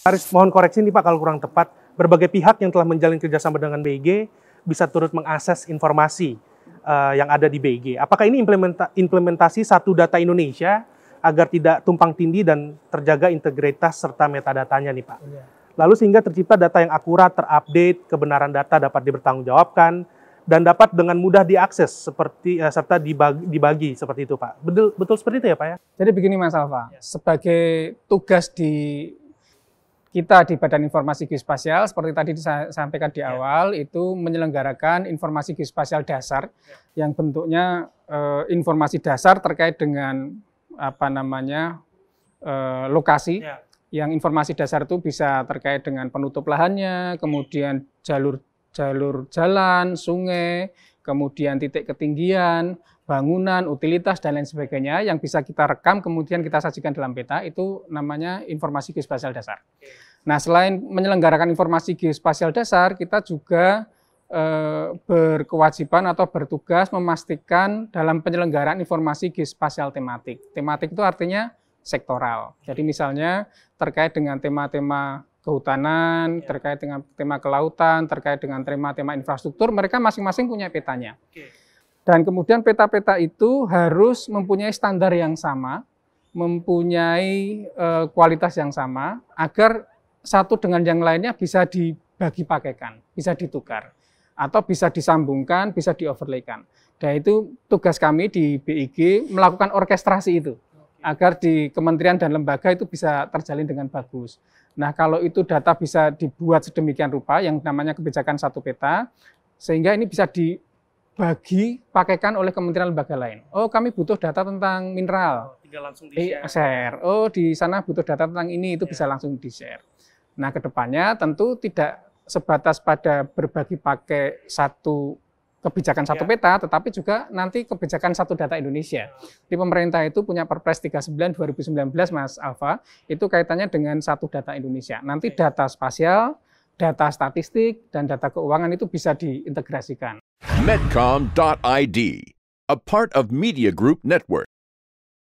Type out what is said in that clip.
Harus mohon koreksi nih Pak kalau kurang tepat. Berbagai pihak yang telah menjalin kerjasama dengan BG bisa turut mengakses informasi uh, yang ada di BG. Apakah ini implementa implementasi satu data Indonesia agar tidak tumpang tindih dan terjaga integritas serta metadatanya nih Pak? Iya. Lalu sehingga tercipta data yang akurat, terupdate, kebenaran data dapat dipertanggungjawabkan, dan dapat dengan mudah diakses seperti eh, serta dibagi, dibagi seperti itu Pak. Betul betul seperti itu ya Pak ya. Jadi begini Mas Alfa, iya. sebagai tugas di kita di Badan Informasi Geospasial seperti tadi disampaikan di ya. awal ya. itu menyelenggarakan informasi geospasial dasar ya. yang bentuknya eh, informasi dasar terkait dengan apa namanya eh, lokasi ya. yang informasi dasar itu bisa terkait dengan penutup lahannya, kemudian jalur jalur jalan, sungai, kemudian titik ketinggian, bangunan, utilitas, dan lain sebagainya yang bisa kita rekam kemudian kita sajikan dalam peta itu namanya informasi geospasial dasar. Nah selain menyelenggarakan informasi geospasial dasar, kita juga eh, berkewajiban atau bertugas memastikan dalam penyelenggaraan informasi geospasial tematik. Tematik itu artinya sektoral. Jadi misalnya terkait dengan tema-tema kehutanan, ya. terkait dengan tema kelautan, terkait dengan tema-tema infrastruktur, mereka masing-masing punya petanya. Oke. Dan kemudian peta-peta itu harus mempunyai standar yang sama, mempunyai e, kualitas yang sama, agar satu dengan yang lainnya bisa dibagi pakaikan, bisa ditukar, atau bisa disambungkan, bisa dioverlaykan. Dan itu tugas kami di BIG melakukan orkestrasi itu, agar di kementerian dan lembaga itu bisa terjalin dengan bagus. Nah kalau itu data bisa dibuat sedemikian rupa, yang namanya kebijakan satu peta, sehingga ini bisa di bagi pakaikan oleh kementerian lembaga lain. Oh, kami butuh data tentang mineral. Oh, tinggal langsung di-share. Iya, share. Oh, di sana butuh data tentang ini, itu yeah. bisa langsung di-share. Nah, kedepannya tentu tidak sebatas pada berbagi pakai satu kebijakan satu yeah. peta, tetapi juga nanti kebijakan satu data Indonesia. Di pemerintah itu punya Perpres 39 2019, Mas Alfa, itu kaitannya dengan satu data Indonesia. Nanti data spasial, data statistik dan data keuangan itu bisa diintegrasikan. Medcom.id, a part of Media Group Network.